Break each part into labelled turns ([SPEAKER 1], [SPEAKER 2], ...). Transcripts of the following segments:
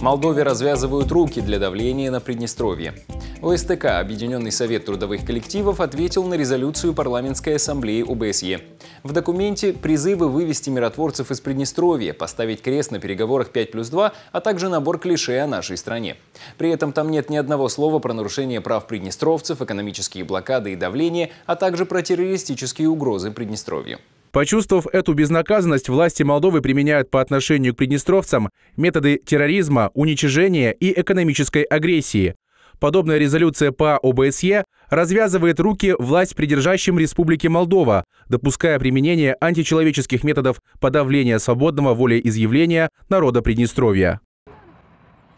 [SPEAKER 1] Молдове развязывают руки для давления на Приднестровье. ОСТК, Объединенный совет трудовых коллективов, ответил на резолюцию парламентской ассамблеи ОБСЕ. В документе призывы вывести миротворцев из Приднестровья, поставить крест на переговорах 5 плюс 2, а также набор клише о нашей стране. При этом там нет ни одного слова про нарушение прав приднестровцев, экономические блокады и давление, а также про террористические угрозы Приднестровью.
[SPEAKER 2] Почувствовав эту безнаказанность, власти Молдовы применяют по отношению к приднестровцам методы терроризма, уничижения и экономической агрессии. Подобная резолюция по ОБСЕ развязывает руки власть придержащим Республики Молдова, допуская применение античеловеческих методов подавления свободного волеизъявления народа Приднестровья.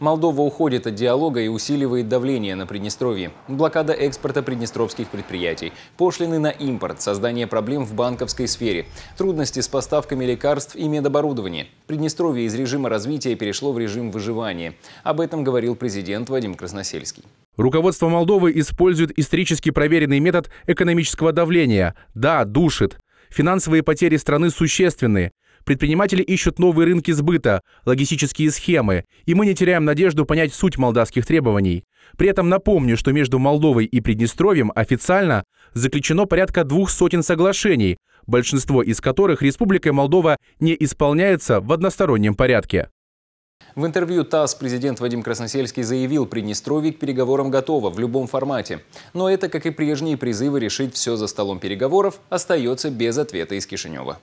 [SPEAKER 1] Молдова уходит от диалога и усиливает давление на Приднестровье. Блокада экспорта приднестровских предприятий, пошлины на импорт, создание проблем в банковской сфере, трудности с поставками лекарств и медоборудования. Приднестровье из режима развития перешло в режим
[SPEAKER 2] выживания. Об этом говорил президент Вадим Красносельский. Руководство Молдовы использует исторически проверенный метод экономического давления. Да, душит. Финансовые потери страны существенны. Предприниматели ищут новые рынки сбыта, логистические схемы, и мы не теряем надежду понять суть молдавских требований. При этом напомню, что между Молдовой и Приднестровьем официально заключено порядка двух сотен соглашений, большинство из которых Республикой Молдова не исполняется в одностороннем порядке.
[SPEAKER 1] В интервью ТАСС президент Вадим Красносельский заявил, Приднестровье к переговорам готово в любом формате. Но это, как и прежние призывы решить все за столом переговоров, остается без ответа из Кишинева.